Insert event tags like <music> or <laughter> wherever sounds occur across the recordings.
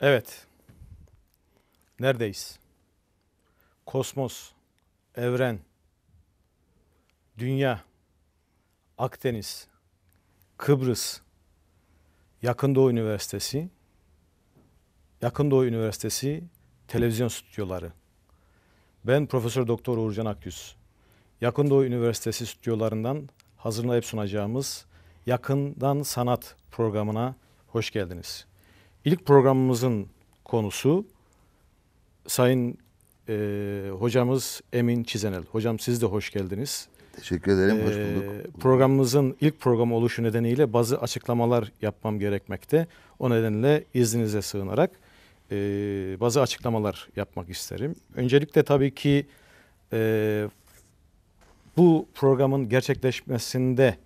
Evet. Neredeyiz? Kosmos, evren, dünya, Akdeniz, Kıbrıs, Yakın Doğu Üniversitesi, Yakın Doğu Üniversitesi televizyon stüdyoları. Ben Profesör Doktor Uğurcan Akyüz. Yakın Doğu Üniversitesi stüdyolarından hazırlayıp sunacağımız Yakından Sanat programına hoş geldiniz. İlk programımızın konusu Sayın e, hocamız Emin Çizenel. Hocam siz de hoş geldiniz. Teşekkür ederim, hoş e, bulduk. Programımızın ilk programı oluşu nedeniyle bazı açıklamalar yapmam gerekmekte. O nedenle izninize sığınarak e, bazı açıklamalar yapmak isterim. Öncelikle tabii ki e, bu programın gerçekleşmesinde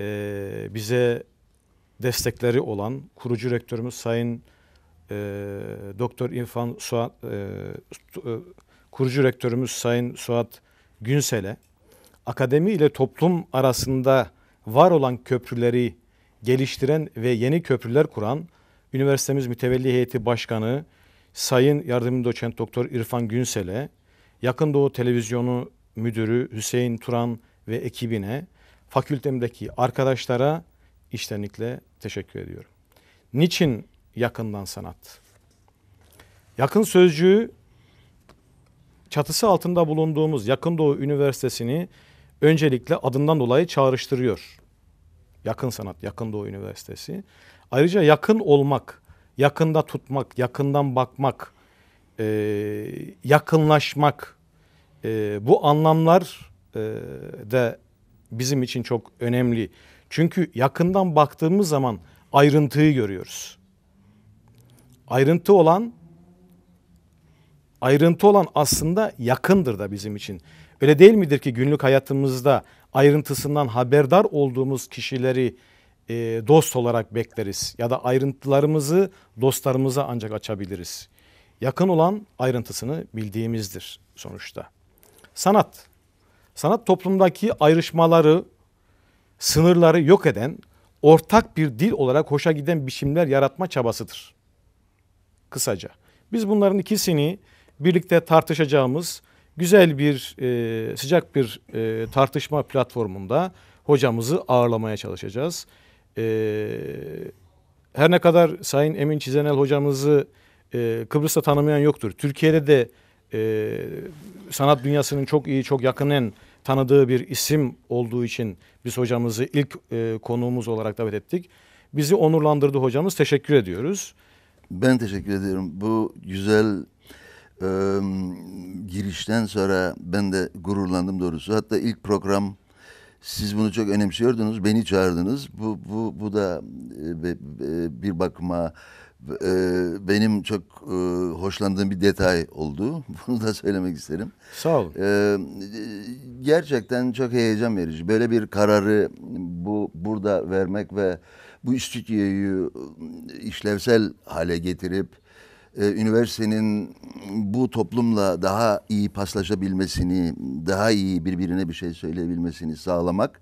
e, bize destekleri olan kurucu rektörümüz Sayın e, Doktor İrfan Suat e, e, kurucu rektörümüz Sayın Suat Günsel'e akademi ile toplum arasında var olan köprüleri geliştiren ve yeni köprüler kuran üniversitemiz mütevelli heyeti başkanı Sayın Yardımcı Doçent Doktor İrfan Günsel'e, Yakın Doğu Televizyonu Müdürü Hüseyin Turan ve ekibine, fakültemdeki arkadaşlara içtenlikle teşekkür ediyorum. Niçin yakından sanat? Yakın sözcüğü çatısı altında bulunduğumuz Yakın Doğu Üniversitesi'ni öncelikle adından dolayı çağrıştırıyor. Yakın sanat, Yakın Doğu Üniversitesi. Ayrıca yakın olmak, yakında tutmak, yakından bakmak, e, yakınlaşmak e, bu anlamlar e, de bizim için çok önemli. Çünkü yakından baktığımız zaman ayrıntıyı görüyoruz. Ayrıntı olan ayrıntı olan aslında yakındır da bizim için. Öyle değil midir ki günlük hayatımızda ayrıntısından haberdar olduğumuz kişileri e, dost olarak bekleriz ya da ayrıntılarımızı dostlarımıza ancak açabiliriz. Yakın olan ayrıntısını bildiğimizdir sonuçta. Sanat. Sanat toplumdaki ayrışmaları sınırları yok eden, ortak bir dil olarak hoşa giden biçimler yaratma çabasıdır. Kısaca. Biz bunların ikisini birlikte tartışacağımız güzel bir e, sıcak bir e, tartışma platformunda hocamızı ağırlamaya çalışacağız. E, her ne kadar Sayın Emin Çizenel hocamızı e, Kıbrıs'ta tanımayan yoktur. Türkiye'de de e, sanat dünyasının çok iyi, çok yakının tanıdığı bir isim olduğu için biz hocamızı ilk e, konuğumuz olarak davet ettik. Bizi onurlandırdı hocamız. Teşekkür ediyoruz. Ben teşekkür ediyorum. Bu güzel e, girişten sonra ben de gururlandım doğrusu. Hatta ilk program siz bunu çok önemsiyordunuz, beni çağırdınız. Bu bu bu da bir bakıma e, benim çok e, hoşlandığım bir detay oldu. <laughs> Bunu da söylemek isterim. Sağ olun. E, gerçekten çok heyecan verici. Böyle bir kararı bu burada vermek ve bu stüdyoyu işlevsel hale getirip üniversitenin bu toplumla daha iyi paslaşabilmesini, daha iyi birbirine bir şey söyleyebilmesini sağlamak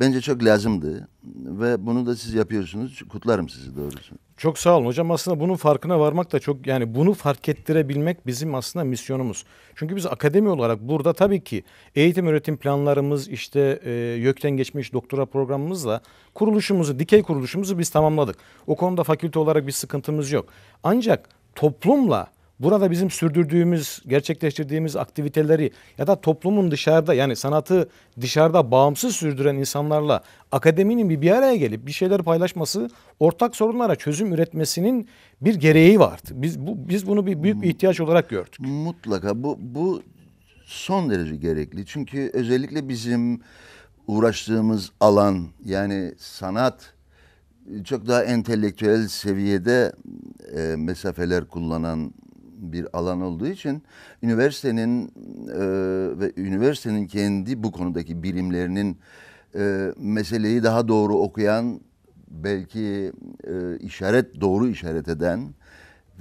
bence çok lazımdı ve bunu da siz yapıyorsunuz. Kutlarım sizi doğrusu. Çok sağ olun hocam. Aslında bunun farkına varmak da çok yani bunu fark ettirebilmek bizim aslında misyonumuz. Çünkü biz akademi olarak burada tabii ki eğitim öğretim planlarımız işte e, YÖK'ten geçmiş doktora programımızla kuruluşumuzu, dikey kuruluşumuzu biz tamamladık. O konuda fakülte olarak bir sıkıntımız yok. Ancak toplumla Burada bizim sürdürdüğümüz, gerçekleştirdiğimiz aktiviteleri ya da toplumun dışarıda yani sanatı dışarıda bağımsız sürdüren insanlarla akademinin bir bir araya gelip bir şeyler paylaşması, ortak sorunlara çözüm üretmesinin bir gereği vardı. Biz bu biz bunu bir büyük bir hmm. ihtiyaç olarak gördük. Mutlaka bu bu son derece gerekli. Çünkü özellikle bizim uğraştığımız alan yani sanat çok daha entelektüel seviyede e, mesafeler kullanan bir alan olduğu için üniversitenin e, ve üniversitenin kendi bu konudaki bilimlerinin e, meseleyi daha doğru okuyan belki e, işaret doğru işaret eden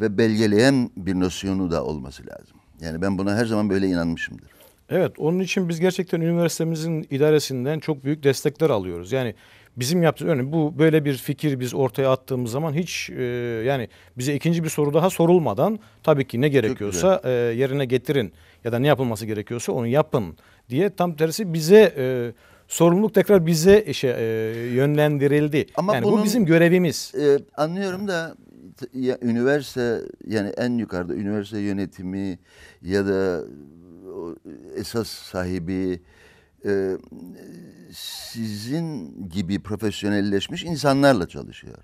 ve belgeleyen bir nosyonu da olması lazım. Yani ben buna her zaman böyle inanmışımdır. Evet onun için biz gerçekten üniversitemizin idaresinden çok büyük destekler alıyoruz. Yani bizim yaptığımız örneğin bu böyle bir fikir biz ortaya attığımız zaman hiç e, yani bize ikinci bir soru daha sorulmadan tabii ki ne gerekiyorsa e, yerine getirin ya da ne yapılması gerekiyorsa onu yapın diye tam tersi bize e, sorumluluk tekrar bize işe e, yönlendirildi. Ama yani bunun, bu bizim görevimiz. E, anlıyorum da ya, üniversite yani en yukarıda üniversite yönetimi ya da esas sahibi e, sizin gibi profesyonelleşmiş insanlarla çalışıyor.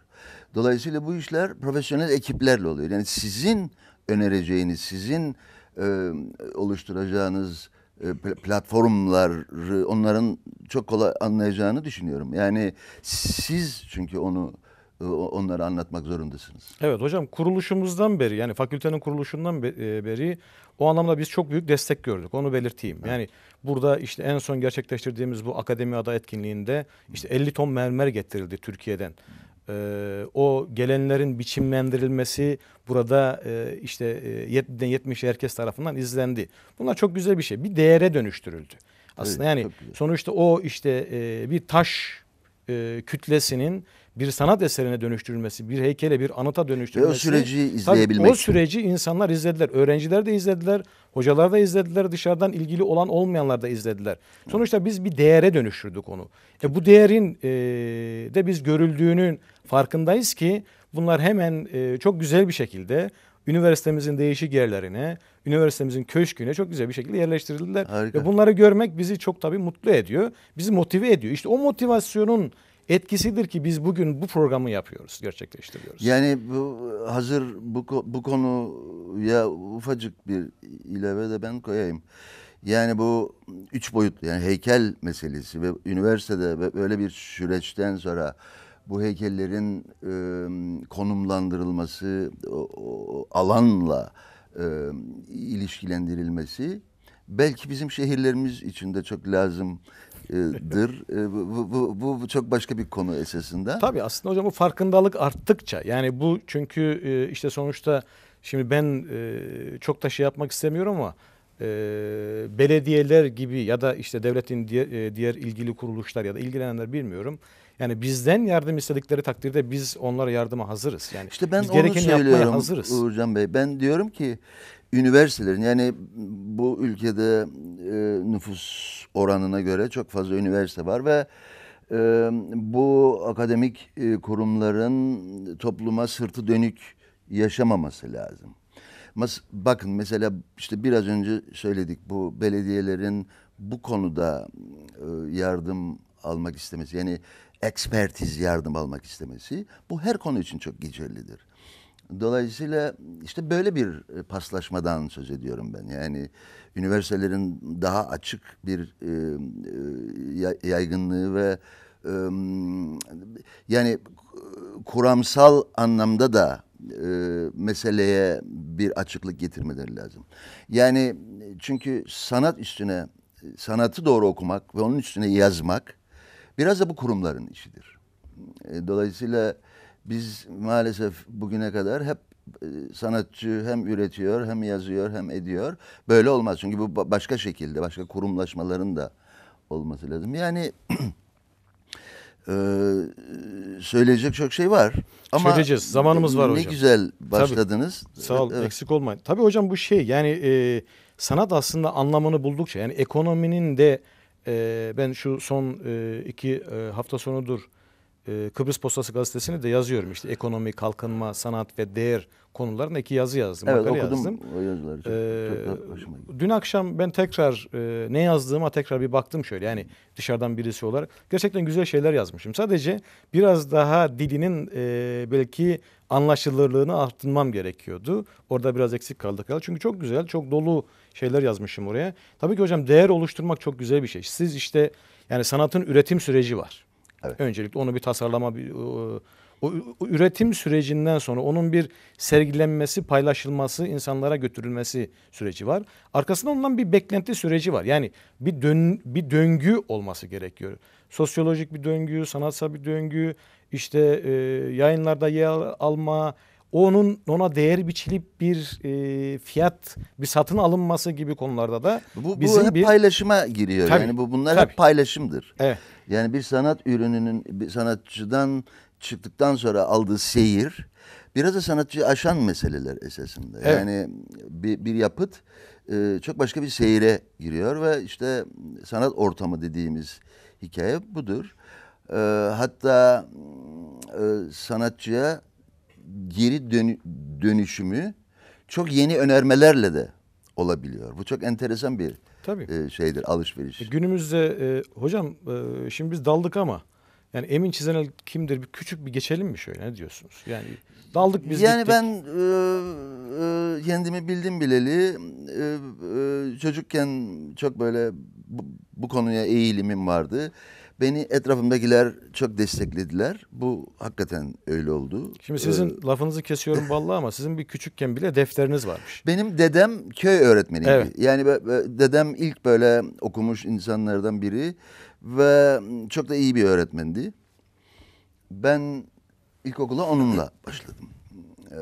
Dolayısıyla bu işler profesyonel ekiplerle oluyor. Yani sizin önereceğiniz, sizin e, oluşturacağınız e, platformları onların çok kolay anlayacağını düşünüyorum. Yani siz çünkü onu ee, onları anlatmak zorundasınız. Evet hocam kuruluşumuzdan beri yani fakültenin kuruluşundan e, beri o anlamda biz çok büyük destek gördük. Onu belirteyim. Evet. Yani burada işte en son gerçekleştirdiğimiz bu akademi ada etkinliğinde işte 50 hmm. ton mermer getirildi Türkiye'den. Ee, o gelenlerin biçimlendirilmesi burada e, işte e, 70'den 70 herkes tarafından izlendi. Bunlar çok güzel bir şey. Bir değere dönüştürüldü. Aslında evet, yani sonuçta o işte e, bir taş e, kütlesinin bir sanat eserine dönüştürülmesi, bir heykele, bir anıta dönüştürülmesi. Ve o süreci izleyebilmek. Tabii o süreci insanlar izlediler. Öğrenciler de izlediler, hocalar da izlediler, dışarıdan ilgili olan olmayanlar da izlediler. Sonuçta biz bir değere dönüştürdük onu. E bu değerin e, de biz görüldüğünün farkındayız ki bunlar hemen e, çok güzel bir şekilde üniversitemizin değişik yerlerine, üniversitemizin köşküne çok güzel bir şekilde yerleştirildiler. Harika. Ve bunları görmek bizi çok tabii mutlu ediyor. Bizi motive ediyor. İşte o motivasyonun etkisidir ki biz bugün bu programı yapıyoruz, gerçekleştiriyoruz. Yani bu hazır bu, bu konuya ufacık bir ilave de ben koyayım. Yani bu üç boyutlu yani heykel meselesi ve üniversitede böyle bir süreçten sonra bu heykellerin e, konumlandırılması, o, o, alanla e, ilişkilendirilmesi belki bizim şehirlerimiz için de çok lazımdır. <laughs> bu, bu, bu, bu çok başka bir konu esasında. Tabii aslında hocam bu farkındalık arttıkça yani bu çünkü işte sonuçta şimdi ben çok da şey yapmak istemiyorum ama belediyeler gibi ya da işte devletin diğer ilgili kuruluşlar ya da ilgilenenler bilmiyorum yani bizden yardım istedikleri takdirde biz onlara yardıma hazırız. Yani işte ben biz onu söylüyorum hazırız. Uğurcan Bey. Ben diyorum ki üniversitelerin yani bu ülkede e, nüfus oranına göre çok fazla üniversite var ve e, bu akademik e, kurumların topluma sırtı dönük yaşamaması lazım. Mas bakın mesela işte biraz önce söyledik bu belediyelerin bu konuda e, yardım almak istemesi yani ekspertiz yardım almak istemesi bu her konu için çok geçerlidir. Dolayısıyla işte böyle bir e, paslaşmadan söz ediyorum ben. Yani üniversitelerin daha açık bir e, e yaygınlığı ve e, yani kuramsal anlamda da e, meseleye bir açıklık getirmeleri lazım. Yani çünkü sanat üstüne sanatı doğru okumak ve onun üstüne yazmak biraz da bu kurumların işidir. E, dolayısıyla biz maalesef bugüne kadar hep e, sanatçı hem üretiyor hem yazıyor hem ediyor. Böyle olmaz çünkü bu başka şekilde başka kurumlaşmaların da olması lazım. Yani <clears throat> e, söyleyecek çok şey var. Ama Söyleyeceğiz zamanımız var ne hocam. Ne güzel başladınız. Tabii. Sağ ol. evet. eksik olmayın. Tabii hocam bu şey yani e, sanat aslında anlamını buldukça yani ekonominin de ee, ben şu son e, iki e, hafta sonudur e, Kıbrıs Postası gazetesini de yazıyorum işte ekonomi, kalkınma, sanat ve değer konularında iki yazı yazdım. Evet okudum yazdım. o yazıları. Çok, ee, çok dün akşam ben tekrar e, ne yazdığıma tekrar bir baktım şöyle yani dışarıdan birisi olarak. Gerçekten güzel şeyler yazmışım. Sadece biraz daha dilinin e, belki anlaşılırlığını arttırmam gerekiyordu. Orada biraz eksik kaldık. Çünkü çok güzel, çok dolu şeyler yazmışım oraya. Tabii ki hocam değer oluşturmak çok güzel bir şey. Siz işte yani sanatın üretim süreci var. Evet. Öncelikle onu bir tasarlama, bir, o, o, üretim sürecinden sonra onun bir sergilenmesi, paylaşılması, insanlara götürülmesi süreci var. Arkasında ondan bir beklenti süreci var. Yani bir dön, bir döngü olması gerekiyor. Sosyolojik bir döngü, sanatsal bir döngü, işte e, yayınlarda yer alma, onun ona değer biçilip bir e, fiyat bir satın alınması gibi konularda da bu, bu hep bir... paylaşıma giriyor. Tabii, yani bu bunlar tabii. hep paylaşımdır. Evet. Yani bir sanat ürününün bir sanatçıdan çıktıktan sonra aldığı seyir biraz da sanatçıyı aşan meseleler esasında. Evet. Yani bir, bir yapıt e, çok başka bir seyire giriyor ve işte sanat ortamı dediğimiz hikaye budur. E, hatta e, sanatçıya geri dönüşümü çok yeni önermelerle de olabiliyor. Bu çok enteresan bir Tabii. E, şeydir alışveriş. E, günümüzde e, hocam şimdi biz daldık ama yani Emin Çizenel kimdir? Bir küçük bir geçelim mi şöyle ne diyorsunuz? Yani daldık biz Yani gittik. ben kendimi bildim bileli çocukken çok böyle bu, bu konuya eğilimim vardı beni etrafımdakiler çok desteklediler. Bu hakikaten öyle oldu. Şimdi sizin ee, lafınızı kesiyorum <laughs> vallahi ama sizin bir küçükken bile defteriniz varmış. Benim dedem köy öğretmeniydi. Evet. Yani dedem ilk böyle okumuş insanlardan biri ve çok da iyi bir öğretmendi. Ben ilkokula onunla <laughs> başladım. Ee,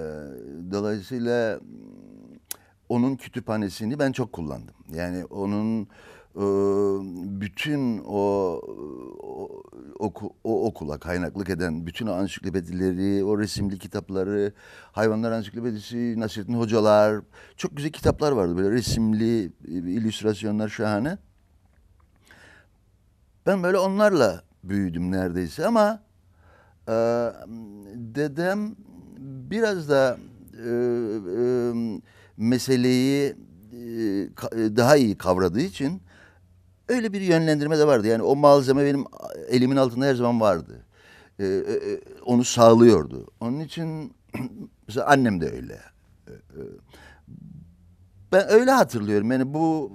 dolayısıyla onun kütüphanesini ben çok kullandım. Yani onun ee, bütün o, o, o okula kaynaklık eden bütün o ansiklopedileri, o resimli kitapları, hayvanlar ansiklopedisi, Nasrettin Hocalar, çok güzel kitaplar vardı böyle resimli e, illüstrasyonlar şahane. Ben böyle onlarla büyüdüm neredeyse ama e, dedem biraz da e, e, meseleyi e, e daha iyi kavradığı için öyle bir yönlendirme de vardı. Yani o malzeme benim elimin altında her zaman vardı. Ee, e, e, onu sağlıyordu. Onun için <clears throat> mesela annem de öyle. Ee, e, ben öyle hatırlıyorum. Yani bu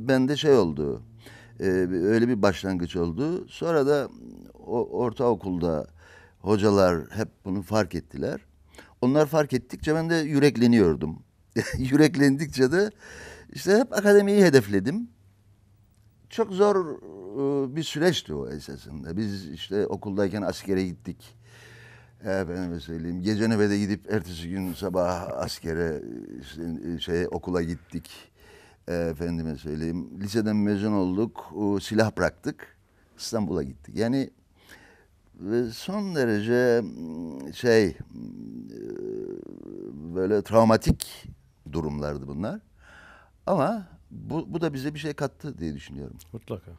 bende şey oldu. E, öyle bir başlangıç oldu. Sonra da o, ortaokulda hocalar hep bunu fark ettiler. Onlar fark ettikçe ben de yürekleniyordum. <laughs> Yüreklendikçe de işte hep akademiyi hedefledim çok zor e, bir süreçti o esasında. Biz işte okuldayken askere gittik. efendim söyleyeyim gece nöbete gidip ertesi gün sabah askere işte, e, şey okula gittik. Efendime söyleyeyim liseden mezun olduk e, silah bıraktık İstanbul'a gittik. Yani son derece şey böyle travmatik durumlardı bunlar. Ama bu, bu da bize bir şey kattı diye düşünüyorum. Mutlaka.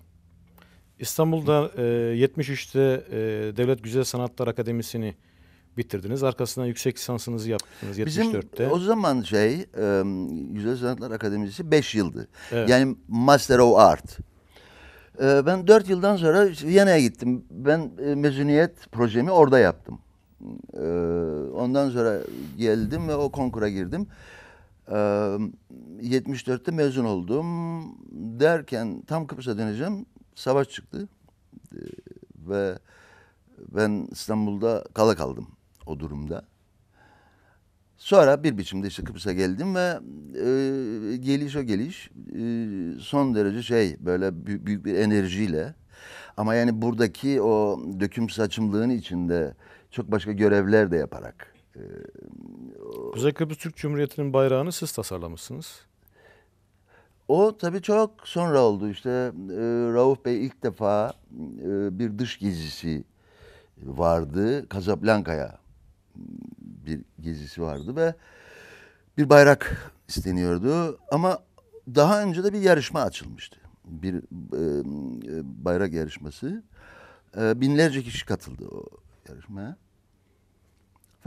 İstanbul'da e, 73'te e, Devlet Güzel Sanatlar Akademisi'ni bitirdiniz. Arkasından yüksek lisansınızı yaptınız 74'te. Bizim o zaman şey e, Güzel Sanatlar Akademisi 5 yıldı. Evet. Yani Master of Art. E, ben 4 yıldan sonra Viyana'ya gittim. Ben e, mezuniyet projemi orada yaptım. E, ondan sonra geldim ve o konkura girdim. E, ee, 74'te mezun oldum derken tam Kıbrıs'a döneceğim savaş çıktı ee, ve ben İstanbul'da kala kaldım o durumda. Sonra bir biçimde işte Kıbrıs'a geldim ve e, geliş o geliş e, son derece şey böyle büyük, büyük bir enerjiyle ama yani buradaki o döküm saçımlığın içinde çok başka görevler de yaparak ee, Kuzey Kıbrıs Türk Cumhuriyeti'nin bayrağını siz tasarlamışsınız. O tabii çok sonra oldu işte e, Rauf Bey ilk defa e, bir dış gezisi vardı. Kazablanka'ya hmm, bir gezisi vardı ve bir bayrak isteniyordu. Ama daha önce de bir yarışma açılmıştı. Bir e, e bayrak yarışması. E, binlerce kişi katıldı o yarışmaya.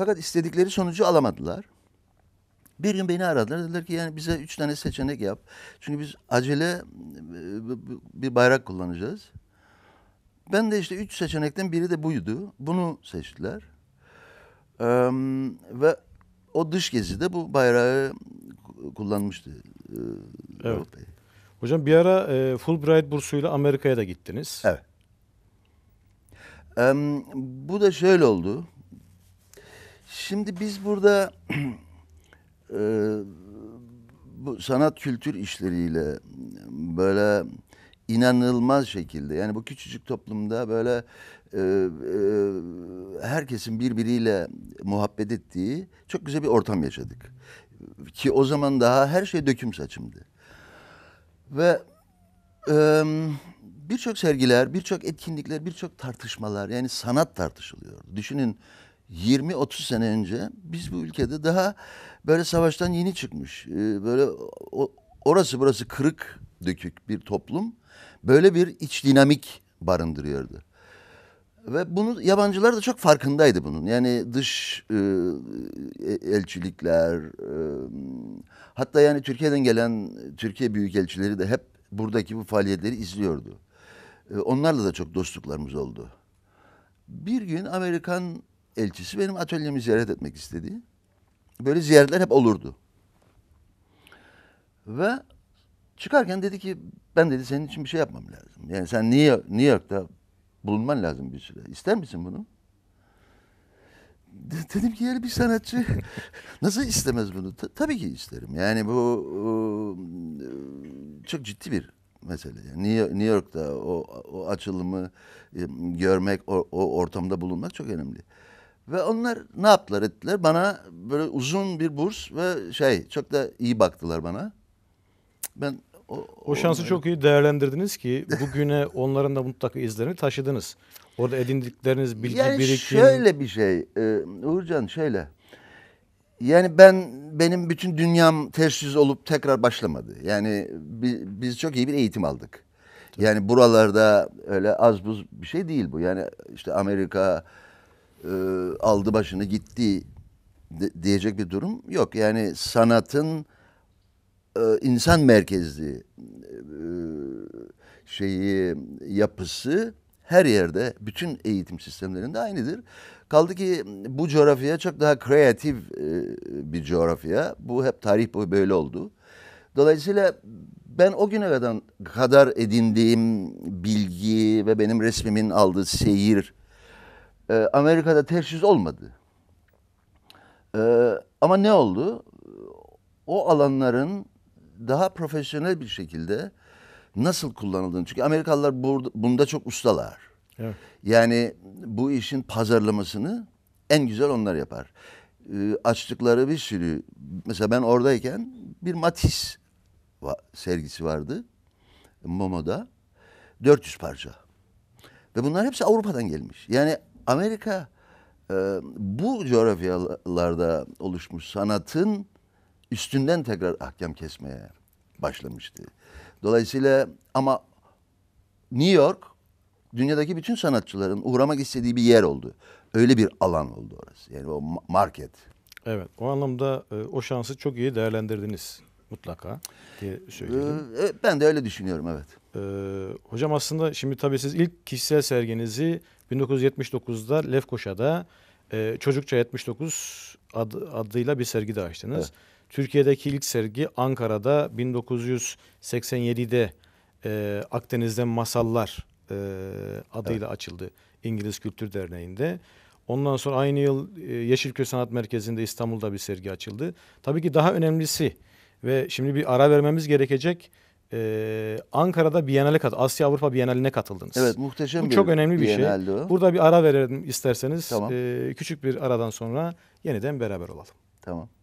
Fakat istedikleri sonucu alamadılar. Bir gün beni aradılar. Dediler ki yani bize üç tane seçenek yap. Çünkü biz acele e, bir bayrak kullanacağız. Ben de işte üç seçenekten biri de buydu. Bunu seçtiler. Ee, ve o dış gezide bu bayrağı kullanmıştı. Ee, evet. Bey. Hocam bir ara e, Fulbright bursuyla Amerika'ya da gittiniz. Evet. Ee, bu da şöyle oldu. Şimdi biz burada <clears throat> e, bu sanat kültür işleriyle böyle inanılmaz şekilde yani bu küçücük toplumda böyle e, e, herkesin birbiriyle muhabbet ettiği çok güzel bir ortam yaşadık. Ki o zaman daha her şey döküm saçımdı. Ve e, birçok sergiler, birçok etkinlikler, birçok tartışmalar yani sanat tartışılıyor. Düşünün 20-30 sene önce biz bu ülkede daha böyle savaştan yeni çıkmış. E, böyle o, orası burası kırık dökük bir toplum böyle bir iç dinamik barındırıyordu. Ve bunu yabancılar da çok farkındaydı bunun. Yani dış e, e elçilikler, e, hatta yani Türkiye'den gelen Türkiye büyükelçileri de hep buradaki bu faaliyetleri izliyordu. E, onlarla da çok dostluklarımız oldu. Bir gün Amerikan elçisi benim atölyemi ziyaret etmek istedi. Böyle ziyaretler hep olurdu. Ve çıkarken dedi ki ben dedi senin için bir şey yapmam lazım. Yani sen niye New York'ta bulunman lazım bir süre. İster misin bunu? De, dedim ki yani bir sanatçı <laughs> nasıl istemez bunu? Ta, tabii ki isterim. Yani bu e, çok ciddi bir mesele. Yani New York'ta o, o açılımı e, görmek, o, o ortamda bulunmak çok önemli. Ve onlar ne yaptılar ettiler? Bana böyle uzun bir burs ve şey çok da iyi baktılar bana. Ben o, o şansı onları... çok iyi değerlendirdiniz ki bugüne onların da mutlaka izlerini taşıdınız. Orada edindikleriniz bilgi yani birikim. Yani şöyle bir şey e, Uğurcan şöyle. Yani ben benim bütün dünyam ters yüz olup tekrar başlamadı. Yani bi, biz çok iyi bir eğitim aldık. Tabii. Yani buralarda öyle az buz bir şey değil bu. Yani işte Amerika, e, aldı başını gitti diyecek bir durum yok. Yani sanatın e, insan merkezli e, şeyi yapısı her yerde bütün eğitim sistemlerinde aynıdır. Kaldı ki bu coğrafya çok daha kreatif e, bir coğrafya. Bu hep tarih boyu böyle oldu. Dolayısıyla ben o güne kadar, kadar edindiğim bilgi ve benim resmimin aldığı seyir e, Amerika'da teşhis olmadı. E, ama ne oldu? O alanların daha profesyonel bir şekilde nasıl kullanıldığını. Çünkü Amerikalılar burada, bunda çok ustalar. Evet. Yani bu işin pazarlamasını en güzel onlar yapar. E, açtıkları bir sürü mesela ben oradayken bir Matisse va sergisi vardı. Momo'da. 400 parça. Ve bunlar hepsi Avrupa'dan gelmiş. Yani Amerika e, bu coğrafyalarda oluşmuş sanatın üstünden tekrar ahkam kesmeye başlamıştı. Dolayısıyla ama New York dünyadaki bütün sanatçıların uğramak istediği bir yer oldu. Öyle bir alan oldu orası. Yani o market. Evet. O anlamda e, o şansı çok iyi değerlendirdiniz mutlaka diye söyleyelim. E, e, ben de öyle düşünüyorum evet. E, hocam aslında şimdi tabii siz ilk kişisel serginizi 1979'da Lefkoşa'da e, Çocukça 79 ad, adıyla bir sergi de açtınız. Evet. Türkiye'deki ilk sergi Ankara'da 1987'de e, Akdeniz'den Masallar e, adıyla evet. açıldı İngiliz Kültür Derneği'nde. Ondan sonra aynı yıl e, Yeşilköy Sanat Merkezi'nde İstanbul'da bir sergi açıldı. Tabii ki daha önemlisi ve şimdi bir ara vermemiz gerekecek e, Ankara'da Biennale kat Asya Avrupa Biennale'ne katıldınız. Evet muhteşem Bu bir çok önemli bir şey. O. Burada bir ara verelim isterseniz. Tamam. E, küçük bir aradan sonra yeniden beraber olalım. Tamam.